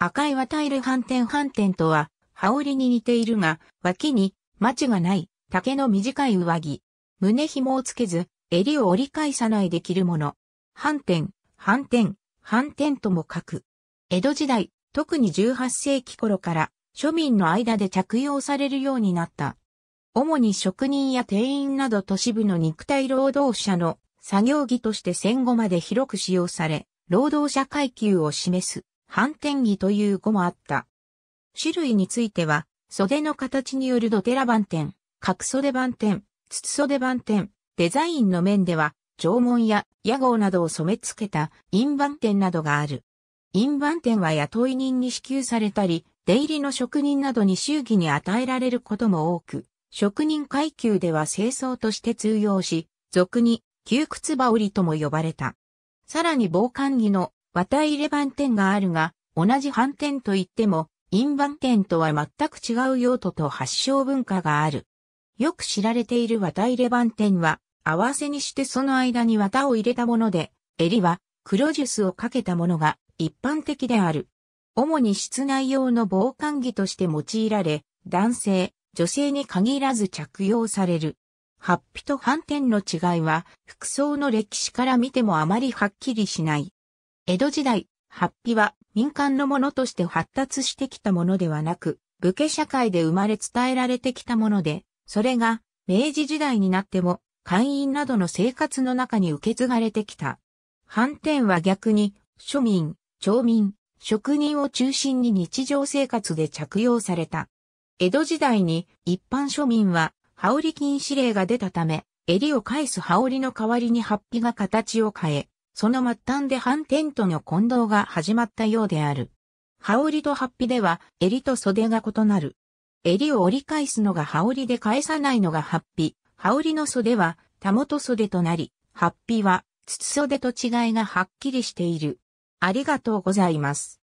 赤いはタイル斑点斑点とは、羽織に似ているが、脇に、マチがない、竹の短い上着。胸紐をつけず、襟を折り返さないで着るもの。斑点、斑点、斑点とも書く。江戸時代、特に18世紀頃から、庶民の間で着用されるようになった。主に職人や店員など都市部の肉体労働者の作業着として戦後まで広く使用され、労働者階級を示す反転着という語もあった。種類については、袖の形によるドテラ番点、角袖番点、筒袖番点、デザインの面では、縄文や屋号などを染め付けた印番点などがある。印番点は雇い人に支給されたり、出入りの職人などに周儀に与えられることも多く、職人階級では清掃として通用し、俗に窮屈羽織とも呼ばれた。さらに防寒着の綿入れ番店があるが、同じ反店といっても、陰番店とは全く違う用途と発祥文化がある。よく知られている綿入れ番店は、合わせにしてその間に綿を入れたもので、襟は黒ジュスをかけたものが一般的である。主に室内用の防寒着として用いられ、男性、女性に限らず着用される。ハッピと反転の違いは、服装の歴史から見てもあまりはっきりしない。江戸時代、発皮は民間のものとして発達してきたものではなく、武家社会で生まれ伝えられてきたもので、それが明治時代になっても、会員などの生活の中に受け継がれてきた。反転は逆に、庶民、町民、職人を中心に日常生活で着用された。江戸時代に一般庶民は羽織禁止令が出たため、襟を返す羽織の代わりに発皮が形を変え、その末端で反転との混同が始まったようである。羽織と発皮では、襟と袖が異なる。襟を折り返すのが羽織で返さないのが発皮。羽織の袖は、たもと袖となり、発皮は、筒袖と違いがはっきりしている。ありがとうございます。